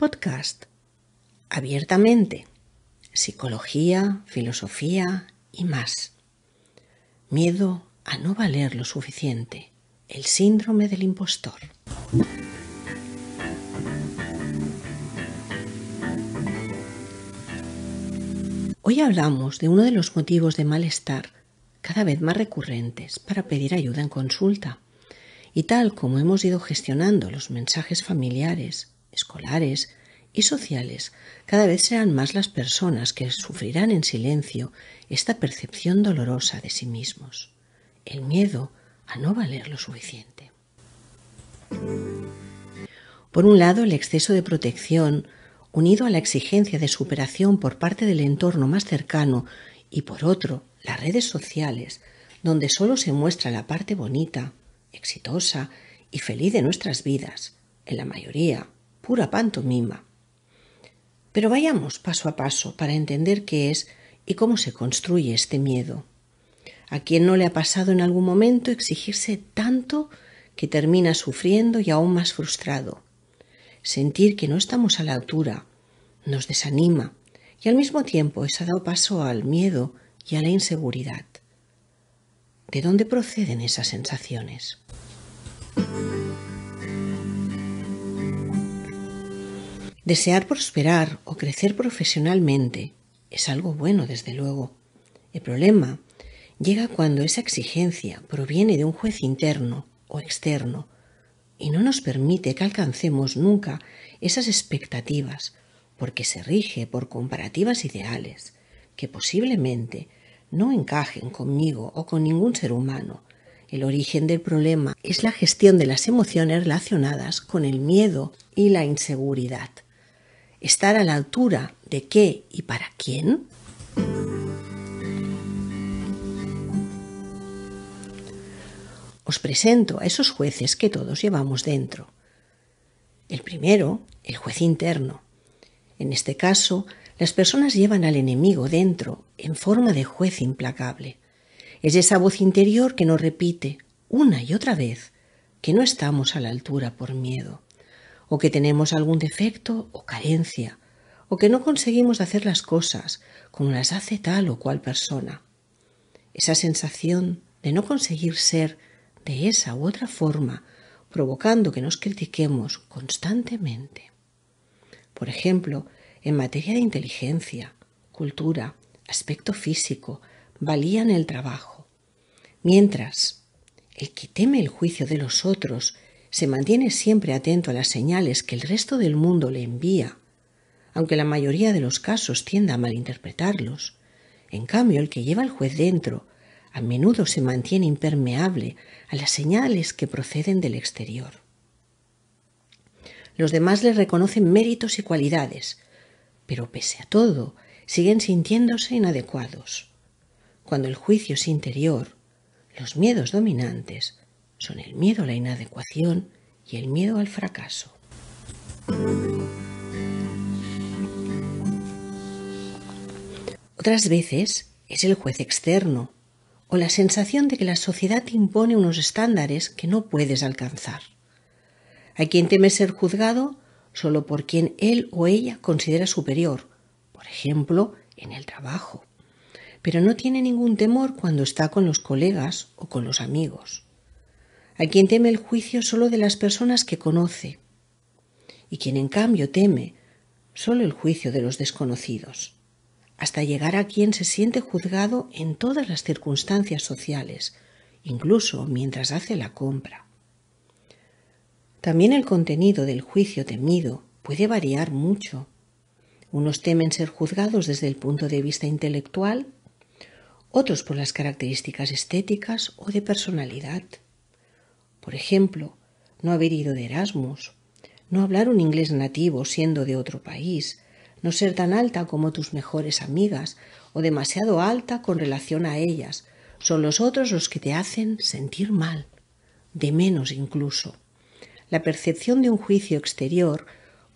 podcast abiertamente, psicología, filosofía y más. Miedo a no valer lo suficiente, el síndrome del impostor. Hoy hablamos de uno de los motivos de malestar cada vez más recurrentes para pedir ayuda en consulta. Y tal como hemos ido gestionando los mensajes familiares, escolares y sociales, cada vez serán más las personas que sufrirán en silencio esta percepción dolorosa de sí mismos, el miedo a no valer lo suficiente. Por un lado, el exceso de protección, unido a la exigencia de superación por parte del entorno más cercano, y por otro, las redes sociales, donde solo se muestra la parte bonita, exitosa y feliz de nuestras vidas, en la mayoría, pura pantomima. Pero vayamos paso a paso para entender qué es y cómo se construye este miedo. ¿A quien no le ha pasado en algún momento exigirse tanto que termina sufriendo y aún más frustrado? Sentir que no estamos a la altura nos desanima y al mismo tiempo eso ha dado paso al miedo y a la inseguridad. ¿De dónde proceden esas sensaciones? Desear prosperar o crecer profesionalmente es algo bueno, desde luego. El problema llega cuando esa exigencia proviene de un juez interno o externo y no nos permite que alcancemos nunca esas expectativas, porque se rige por comparativas ideales que posiblemente no encajen conmigo o con ningún ser humano. El origen del problema es la gestión de las emociones relacionadas con el miedo y la inseguridad estar a la altura de qué y para quién? Os presento a esos jueces que todos llevamos dentro. El primero, el juez interno. En este caso, las personas llevan al enemigo dentro en forma de juez implacable. Es esa voz interior que nos repite una y otra vez que no estamos a la altura por miedo o que tenemos algún defecto o carencia, o que no conseguimos hacer las cosas como las hace tal o cual persona. Esa sensación de no conseguir ser de esa u otra forma, provocando que nos critiquemos constantemente. Por ejemplo, en materia de inteligencia, cultura, aspecto físico, valían el trabajo. Mientras, el que teme el juicio de los otros se mantiene siempre atento a las señales que el resto del mundo le envía, aunque la mayoría de los casos tienda a malinterpretarlos. En cambio, el que lleva al juez dentro a menudo se mantiene impermeable a las señales que proceden del exterior. Los demás le reconocen méritos y cualidades, pero pese a todo, siguen sintiéndose inadecuados. Cuando el juicio es interior, los miedos dominantes son el miedo a la inadecuación y el miedo al fracaso. Otras veces es el juez externo o la sensación de que la sociedad te impone unos estándares que no puedes alcanzar. Hay quien teme ser juzgado solo por quien él o ella considera superior, por ejemplo, en el trabajo, pero no tiene ningún temor cuando está con los colegas o con los amigos a quien teme el juicio solo de las personas que conoce, y quien en cambio teme solo el juicio de los desconocidos, hasta llegar a quien se siente juzgado en todas las circunstancias sociales, incluso mientras hace la compra. También el contenido del juicio temido puede variar mucho. Unos temen ser juzgados desde el punto de vista intelectual, otros por las características estéticas o de personalidad. Por ejemplo, no haber ido de Erasmus, no hablar un inglés nativo siendo de otro país, no ser tan alta como tus mejores amigas o demasiado alta con relación a ellas. Son los otros los que te hacen sentir mal, de menos incluso. La percepción de un juicio exterior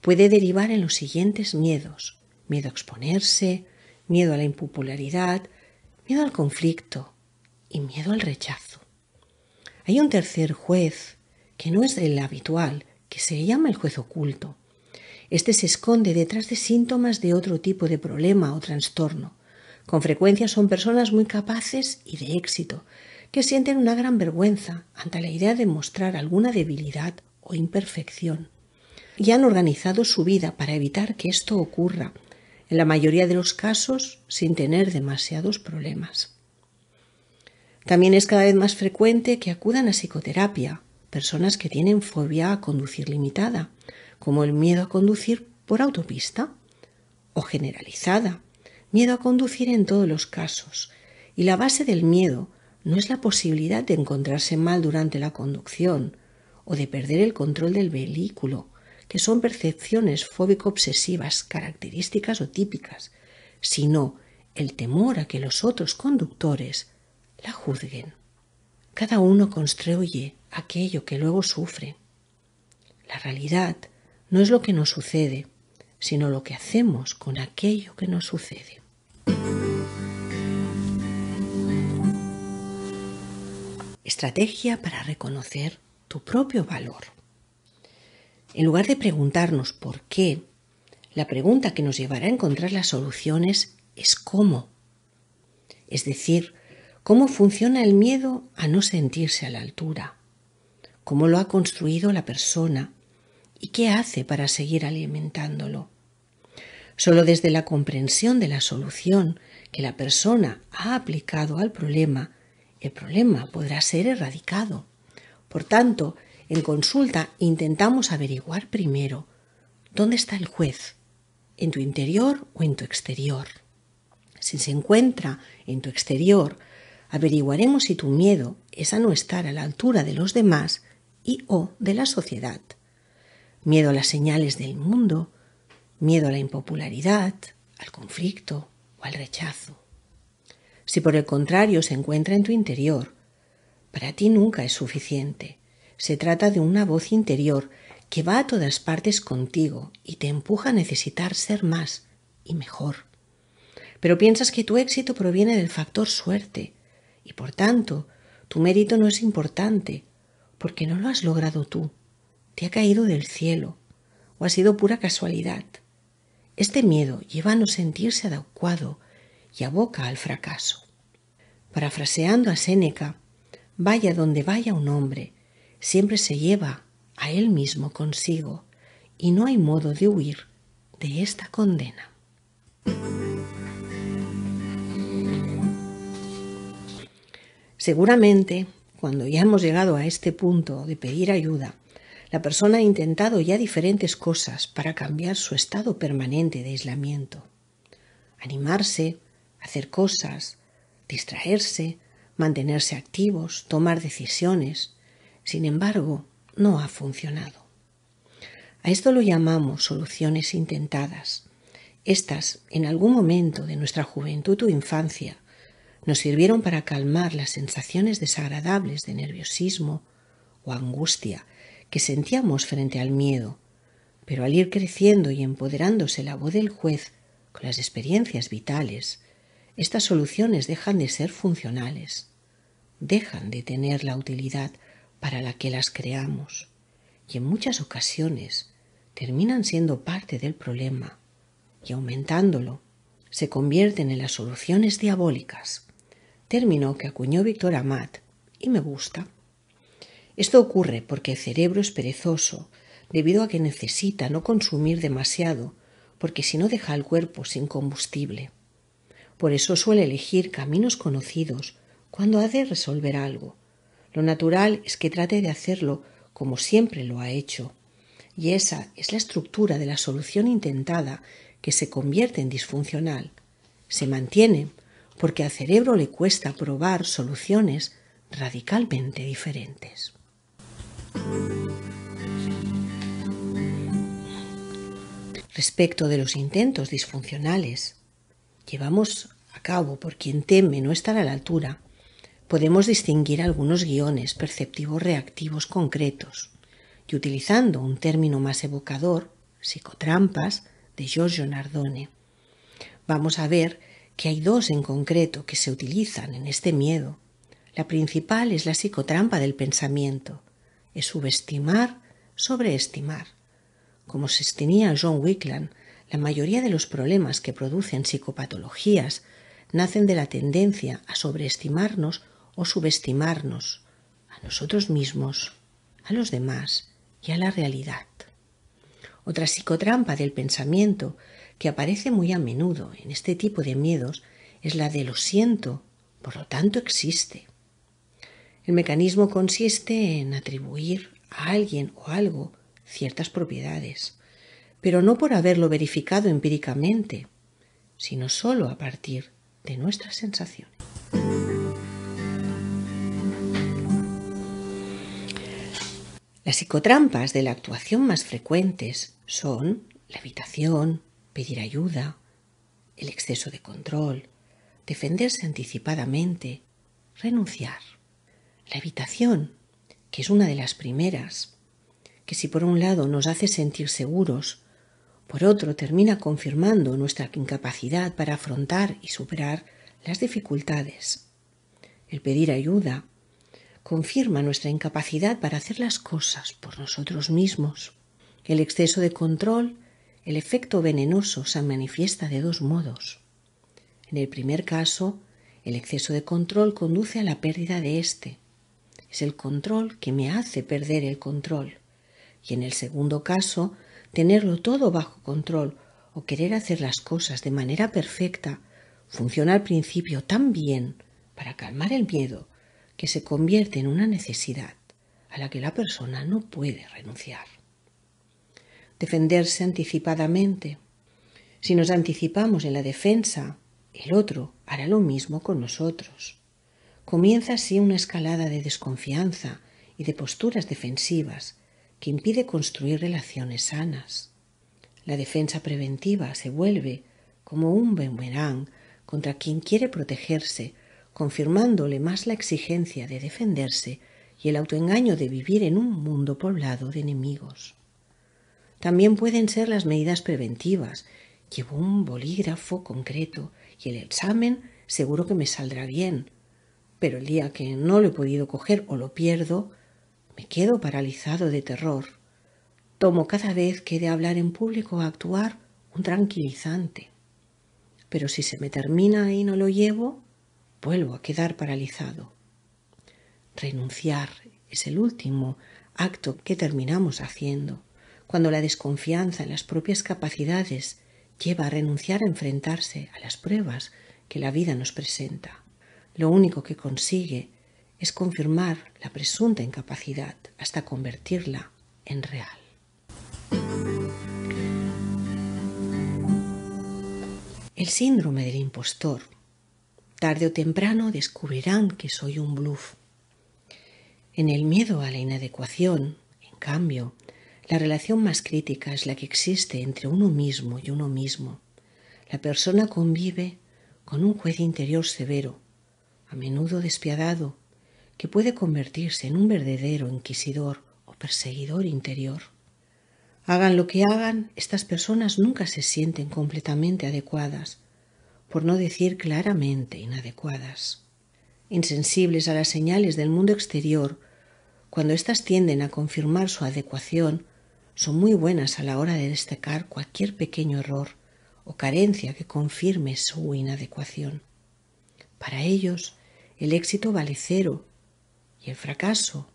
puede derivar en los siguientes miedos. Miedo a exponerse, miedo a la impopularidad, miedo al conflicto y miedo al rechazo. Hay un tercer juez, que no es el habitual, que se llama el juez oculto. Este se esconde detrás de síntomas de otro tipo de problema o trastorno. Con frecuencia son personas muy capaces y de éxito, que sienten una gran vergüenza ante la idea de mostrar alguna debilidad o imperfección. Y han organizado su vida para evitar que esto ocurra, en la mayoría de los casos sin tener demasiados problemas. También es cada vez más frecuente que acudan a psicoterapia personas que tienen fobia a conducir limitada, como el miedo a conducir por autopista o generalizada, miedo a conducir en todos los casos. Y la base del miedo no es la posibilidad de encontrarse mal durante la conducción o de perder el control del vehículo, que son percepciones fóbico-obsesivas características o típicas, sino el temor a que los otros conductores la juzguen. Cada uno construye aquello que luego sufre. La realidad no es lo que nos sucede, sino lo que hacemos con aquello que nos sucede. Estrategia para reconocer tu propio valor. En lugar de preguntarnos por qué, la pregunta que nos llevará a encontrar las soluciones es cómo. Es decir, cómo funciona el miedo a no sentirse a la altura, cómo lo ha construido la persona y qué hace para seguir alimentándolo. Solo desde la comprensión de la solución que la persona ha aplicado al problema, el problema podrá ser erradicado. Por tanto, en consulta intentamos averiguar primero dónde está el juez, en tu interior o en tu exterior. Si se encuentra en tu exterior, averiguaremos si tu miedo es a no estar a la altura de los demás y o de la sociedad. Miedo a las señales del mundo, miedo a la impopularidad, al conflicto o al rechazo. Si por el contrario se encuentra en tu interior, para ti nunca es suficiente. Se trata de una voz interior que va a todas partes contigo y te empuja a necesitar ser más y mejor. Pero piensas que tu éxito proviene del factor suerte, y por tanto tu mérito no es importante, porque no lo has logrado tú, te ha caído del cielo o ha sido pura casualidad. Este miedo lleva a no sentirse adecuado y aboca al fracaso. Parafraseando a Séneca, vaya donde vaya un hombre, siempre se lleva a él mismo consigo y no hay modo de huir de esta condena. Seguramente, cuando ya hemos llegado a este punto de pedir ayuda, la persona ha intentado ya diferentes cosas para cambiar su estado permanente de aislamiento. Animarse, hacer cosas, distraerse, mantenerse activos, tomar decisiones. Sin embargo, no ha funcionado. A esto lo llamamos soluciones intentadas. Estas, en algún momento de nuestra juventud o infancia, nos sirvieron para calmar las sensaciones desagradables de nerviosismo o angustia que sentíamos frente al miedo, pero al ir creciendo y empoderándose la voz del juez con las experiencias vitales, estas soluciones dejan de ser funcionales, dejan de tener la utilidad para la que las creamos y en muchas ocasiones terminan siendo parte del problema y aumentándolo se convierten en las soluciones diabólicas término que acuñó Víctor Amat, y me gusta. Esto ocurre porque el cerebro es perezoso, debido a que necesita no consumir demasiado, porque si no deja el cuerpo sin combustible. Por eso suele elegir caminos conocidos cuando ha de resolver algo. Lo natural es que trate de hacerlo como siempre lo ha hecho. Y esa es la estructura de la solución intentada que se convierte en disfuncional. Se mantiene porque al cerebro le cuesta probar soluciones radicalmente diferentes. Respecto de los intentos disfuncionales llevamos a cabo por quien teme no estar a la altura, podemos distinguir algunos guiones perceptivos reactivos concretos y utilizando un término más evocador, psicotrampas, de Giorgio Nardone. Vamos a ver que hay dos en concreto que se utilizan en este miedo. La principal es la psicotrampa del pensamiento, es subestimar, sobreestimar. Como sostenía John Wickland, la mayoría de los problemas que producen psicopatologías nacen de la tendencia a sobreestimarnos o subestimarnos a nosotros mismos, a los demás y a la realidad. Otra psicotrampa del pensamiento que aparece muy a menudo en este tipo de miedos es la de lo siento, por lo tanto existe. El mecanismo consiste en atribuir a alguien o algo ciertas propiedades, pero no por haberlo verificado empíricamente, sino sólo a partir de nuestras sensaciones. Las psicotrampas de la actuación más frecuentes son la evitación, pedir ayuda, el exceso de control, defenderse anticipadamente, renunciar. La evitación, que es una de las primeras, que si por un lado nos hace sentir seguros, por otro termina confirmando nuestra incapacidad para afrontar y superar las dificultades. El pedir ayuda confirma nuestra incapacidad para hacer las cosas por nosotros mismos. El exceso de control el efecto venenoso se manifiesta de dos modos. En el primer caso, el exceso de control conduce a la pérdida de éste. Es el control que me hace perder el control. Y en el segundo caso, tenerlo todo bajo control o querer hacer las cosas de manera perfecta funciona al principio tan bien para calmar el miedo que se convierte en una necesidad a la que la persona no puede renunciar defenderse anticipadamente. Si nos anticipamos en la defensa, el otro hará lo mismo con nosotros. Comienza así una escalada de desconfianza y de posturas defensivas que impide construir relaciones sanas. La defensa preventiva se vuelve como un boomerang contra quien quiere protegerse, confirmándole más la exigencia de defenderse y el autoengaño de vivir en un mundo poblado de enemigos. También pueden ser las medidas preventivas. Llevo un bolígrafo concreto y el examen seguro que me saldrá bien. Pero el día que no lo he podido coger o lo pierdo, me quedo paralizado de terror. Tomo cada vez que he de hablar en público o actuar un tranquilizante. Pero si se me termina y no lo llevo, vuelvo a quedar paralizado. Renunciar es el último acto que terminamos haciendo cuando la desconfianza en las propias capacidades lleva a renunciar a enfrentarse a las pruebas que la vida nos presenta. Lo único que consigue es confirmar la presunta incapacidad hasta convertirla en real. El síndrome del impostor. Tarde o temprano descubrirán que soy un bluff. En el miedo a la inadecuación, en cambio, la relación más crítica es la que existe entre uno mismo y uno mismo. La persona convive con un juez interior severo, a menudo despiadado, que puede convertirse en un verdadero inquisidor o perseguidor interior. Hagan lo que hagan, estas personas nunca se sienten completamente adecuadas, por no decir claramente inadecuadas. Insensibles a las señales del mundo exterior, cuando éstas tienden a confirmar su adecuación, son muy buenas a la hora de destacar cualquier pequeño error o carencia que confirme su inadecuación. Para ellos, el éxito vale cero y el fracaso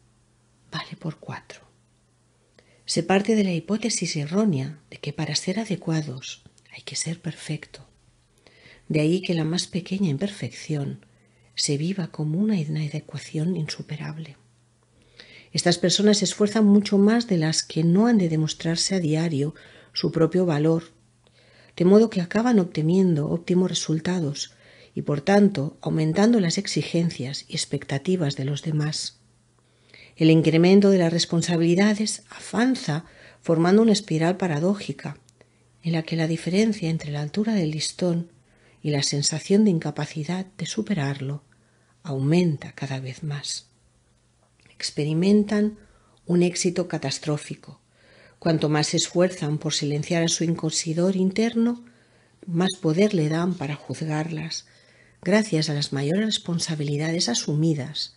vale por cuatro. Se parte de la hipótesis errónea de que para ser adecuados hay que ser perfecto. De ahí que la más pequeña imperfección se viva como una inadecuación insuperable. Estas personas se esfuerzan mucho más de las que no han de demostrarse a diario su propio valor, de modo que acaban obteniendo óptimos resultados y por tanto aumentando las exigencias y expectativas de los demás. El incremento de las responsabilidades afanza formando una espiral paradójica en la que la diferencia entre la altura del listón y la sensación de incapacidad de superarlo aumenta cada vez más experimentan un éxito catastrófico. Cuanto más se esfuerzan por silenciar a su inconsidor interno, más poder le dan para juzgarlas, gracias a las mayores responsabilidades asumidas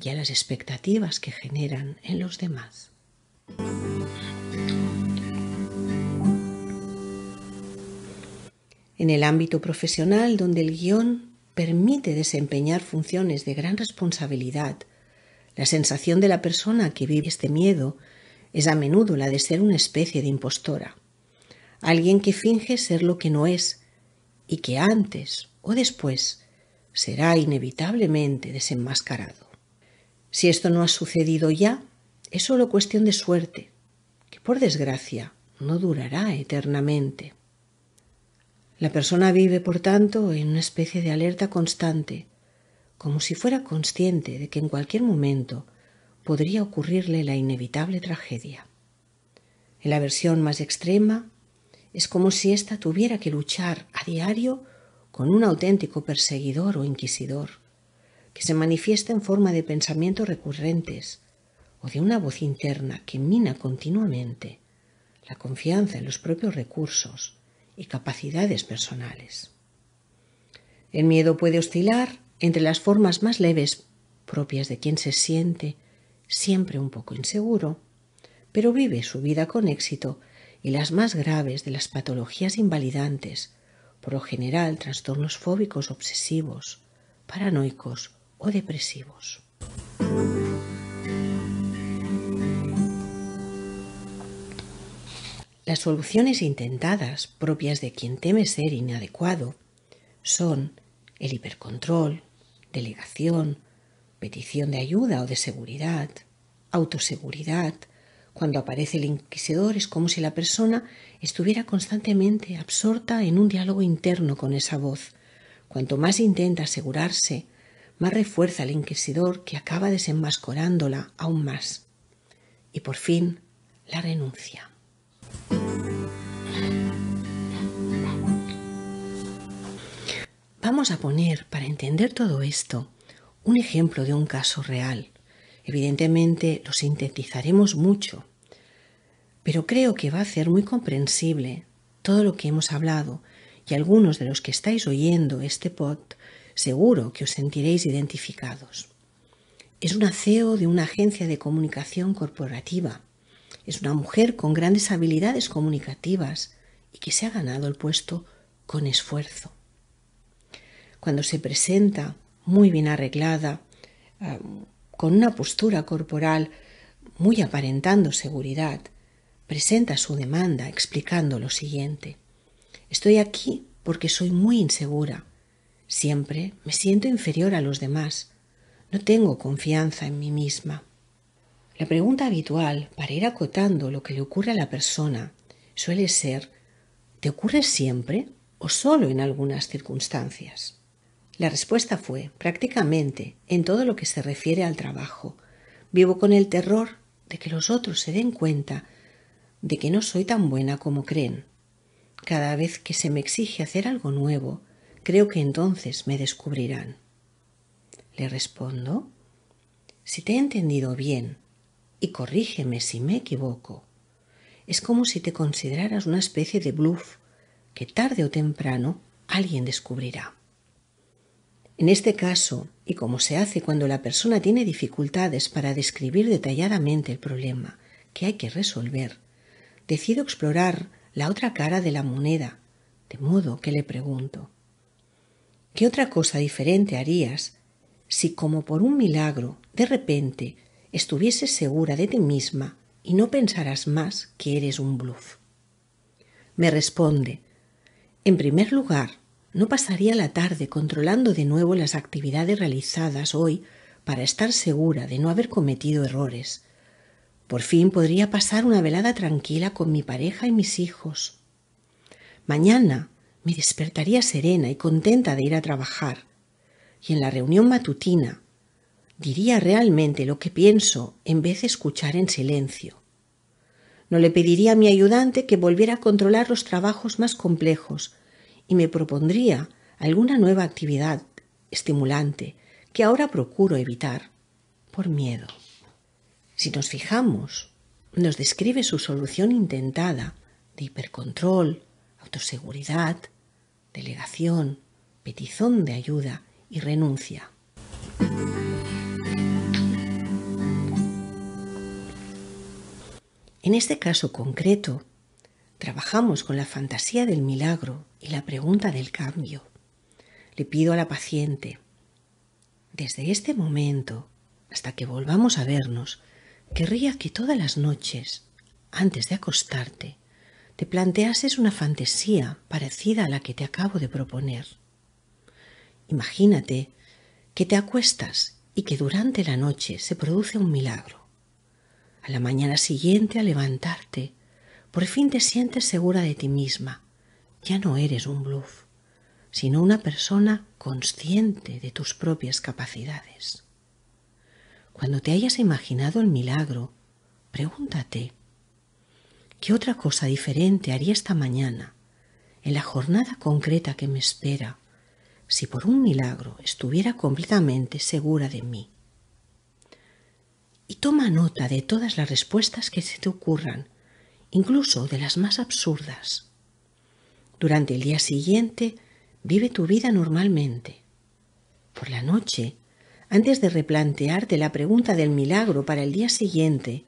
y a las expectativas que generan en los demás. En el ámbito profesional, donde el guión permite desempeñar funciones de gran responsabilidad, la sensación de la persona que vive este miedo es a menudo la de ser una especie de impostora, alguien que finge ser lo que no es y que antes o después será inevitablemente desenmascarado. Si esto no ha sucedido ya, es solo cuestión de suerte, que por desgracia no durará eternamente. La persona vive, por tanto, en una especie de alerta constante, como si fuera consciente de que en cualquier momento podría ocurrirle la inevitable tragedia. En la versión más extrema, es como si ésta tuviera que luchar a diario con un auténtico perseguidor o inquisidor, que se manifiesta en forma de pensamientos recurrentes o de una voz interna que mina continuamente la confianza en los propios recursos y capacidades personales. El miedo puede oscilar entre las formas más leves propias de quien se siente siempre un poco inseguro, pero vive su vida con éxito y las más graves de las patologías invalidantes, por lo general trastornos fóbicos obsesivos, paranoicos o depresivos. Las soluciones intentadas, propias de quien teme ser inadecuado, son el hipercontrol, delegación, petición de ayuda o de seguridad, autoseguridad. Cuando aparece el inquisidor es como si la persona estuviera constantemente absorta en un diálogo interno con esa voz. Cuanto más intenta asegurarse, más refuerza el inquisidor que acaba desenmascorándola aún más. Y por fin, la renuncia. Vamos a poner, para entender todo esto, un ejemplo de un caso real. Evidentemente lo sintetizaremos mucho, pero creo que va a ser muy comprensible todo lo que hemos hablado y algunos de los que estáis oyendo este pod seguro que os sentiréis identificados. Es una CEO de una agencia de comunicación corporativa. Es una mujer con grandes habilidades comunicativas y que se ha ganado el puesto con esfuerzo cuando se presenta muy bien arreglada, ah, con una postura corporal muy aparentando seguridad, presenta su demanda explicando lo siguiente. Estoy aquí porque soy muy insegura. Siempre me siento inferior a los demás. No tengo confianza en mí misma. La pregunta habitual para ir acotando lo que le ocurre a la persona suele ser ¿te ocurre siempre o solo en algunas circunstancias? La respuesta fue, prácticamente, en todo lo que se refiere al trabajo. Vivo con el terror de que los otros se den cuenta de que no soy tan buena como creen. Cada vez que se me exige hacer algo nuevo, creo que entonces me descubrirán. Le respondo, si te he entendido bien, y corrígeme si me equivoco, es como si te consideraras una especie de bluff que tarde o temprano alguien descubrirá. En este caso, y como se hace cuando la persona tiene dificultades para describir detalladamente el problema que hay que resolver, decido explorar la otra cara de la moneda, de modo que le pregunto, ¿qué otra cosa diferente harías si como por un milagro, de repente, estuvieses segura de ti misma y no pensarás más que eres un bluff? Me responde, en primer lugar, no pasaría la tarde controlando de nuevo las actividades realizadas hoy para estar segura de no haber cometido errores. Por fin podría pasar una velada tranquila con mi pareja y mis hijos. Mañana me despertaría serena y contenta de ir a trabajar. Y en la reunión matutina diría realmente lo que pienso en vez de escuchar en silencio. No le pediría a mi ayudante que volviera a controlar los trabajos más complejos, y me propondría alguna nueva actividad estimulante que ahora procuro evitar por miedo. Si nos fijamos, nos describe su solución intentada de hipercontrol, autoseguridad, delegación, petizón de ayuda y renuncia. En este caso concreto, Trabajamos con la fantasía del milagro y la pregunta del cambio. Le pido a la paciente, desde este momento hasta que volvamos a vernos, querría que todas las noches, antes de acostarte, te planteases una fantasía parecida a la que te acabo de proponer. Imagínate que te acuestas y que durante la noche se produce un milagro. A la mañana siguiente, al levantarte, por fin te sientes segura de ti misma. Ya no eres un bluff, sino una persona consciente de tus propias capacidades. Cuando te hayas imaginado el milagro, pregúntate, ¿qué otra cosa diferente haría esta mañana, en la jornada concreta que me espera, si por un milagro estuviera completamente segura de mí? Y toma nota de todas las respuestas que se te ocurran incluso de las más absurdas. Durante el día siguiente, vive tu vida normalmente. Por la noche, antes de replantearte la pregunta del milagro para el día siguiente,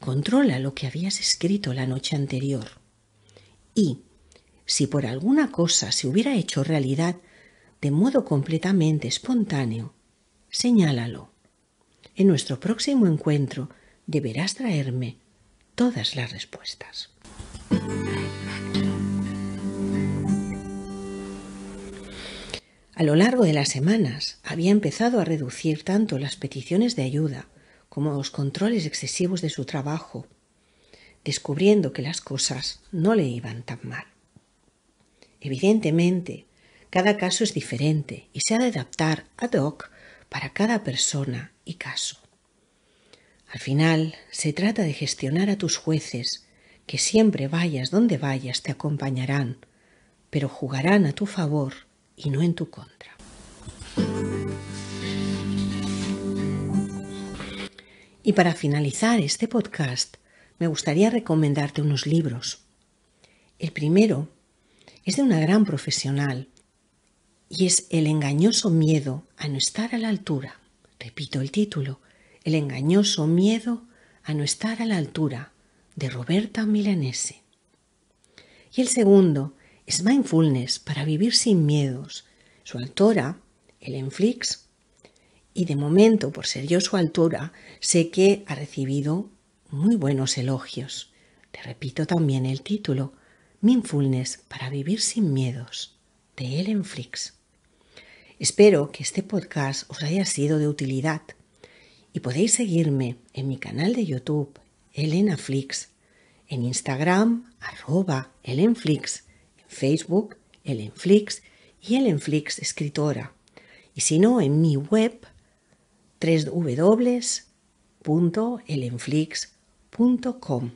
controla lo que habías escrito la noche anterior. Y, si por alguna cosa se hubiera hecho realidad de modo completamente espontáneo, señálalo. En nuestro próximo encuentro deberás traerme todas las respuestas. A lo largo de las semanas había empezado a reducir tanto las peticiones de ayuda como los controles excesivos de su trabajo, descubriendo que las cosas no le iban tan mal. Evidentemente, cada caso es diferente y se ha de adaptar ad hoc para cada persona y caso. Al final, se trata de gestionar a tus jueces, que siempre vayas donde vayas te acompañarán, pero jugarán a tu favor y no en tu contra. Y para finalizar este podcast, me gustaría recomendarte unos libros. El primero es de una gran profesional y es El engañoso miedo a no estar a la altura. Repito el título, el engañoso miedo a no estar a la altura de Roberta Milanese. Y el segundo es Mindfulness para vivir sin miedos. Su autora, Ellen Flix, y de momento, por ser yo su altura sé que ha recibido muy buenos elogios. Te repito también el título, Mindfulness para vivir sin miedos, de Ellen Flix. Espero que este podcast os haya sido de utilidad y podéis seguirme en mi canal de YouTube, Elena Flix, en Instagram, arroba Elenflix, en Facebook, Elenflix y Elenflix Escritora. Y si no, en mi web, www.elenflix.com.